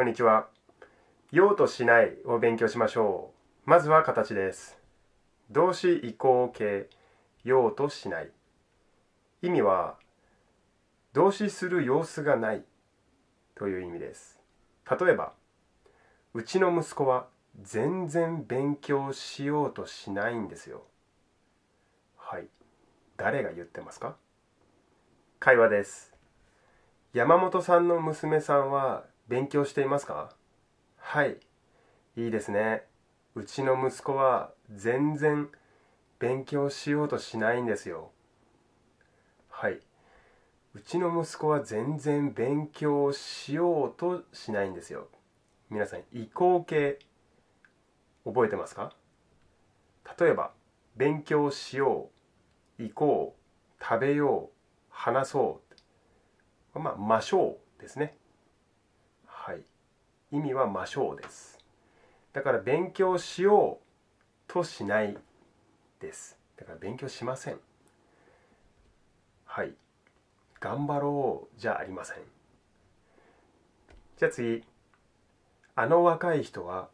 こんにちは。用としないを勉強しましょう。まずは形です。動詞移行形、用としない。意味は、動詞する様子がないという意味です。例えば、うちの息子は全然勉強しようとしないんですよ。はい。誰が言ってますか会話です。山本さんの娘さんは勉強していますかはいいいですねうちの息子は全然勉強しようとしないんですよはいうちの息子は全然勉強しようとしないんですよ皆さん移行形覚えてますか例えば勉強しよう行こう食べよう話そうまあましょうですねはい、意味は魔性ですだから勉強しようとしないですだから勉強しませんはい頑張ろうじゃありませんじゃあ次あの若い人は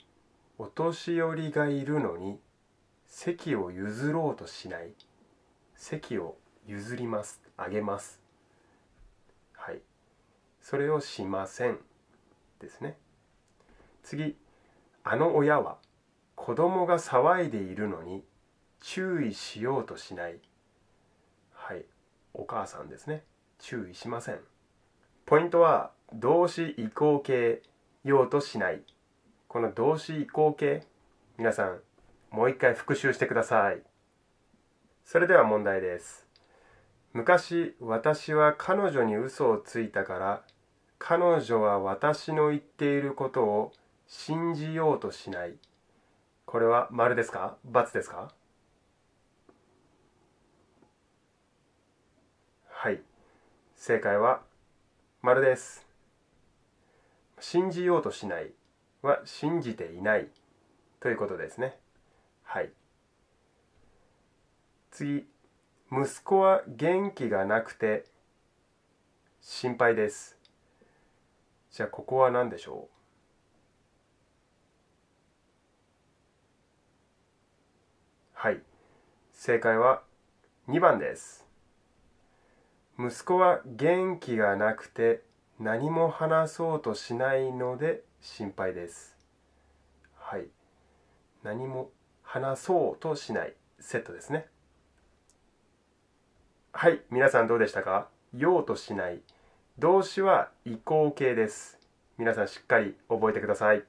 お年寄りがいるのに席を譲ろうとしない席を譲りますあげますはいそれをしませんですね次あの親は子供が騒いでいるのに注意しようとしないはいお母さんですね注意しませんポイントは動詞移行形用としないこの動詞移行形皆さんもう一回復習してくださいそれでは問題です昔私は彼女に嘘をついたから彼女は私の言っていることを信じようとしない。これは丸ですか×ですかはい。正解は丸です。信じようとしないは信じていないということですね。はい。次、息子は元気がなくて心配です。じゃあここは何でしょうはい正解は2番です息子は元気がなくて何も話そうとしないので心配ですはい何も話そうとしないセットですねはい皆さんどうでしたか用としない動詞は移行形です皆さんしっかり覚えてください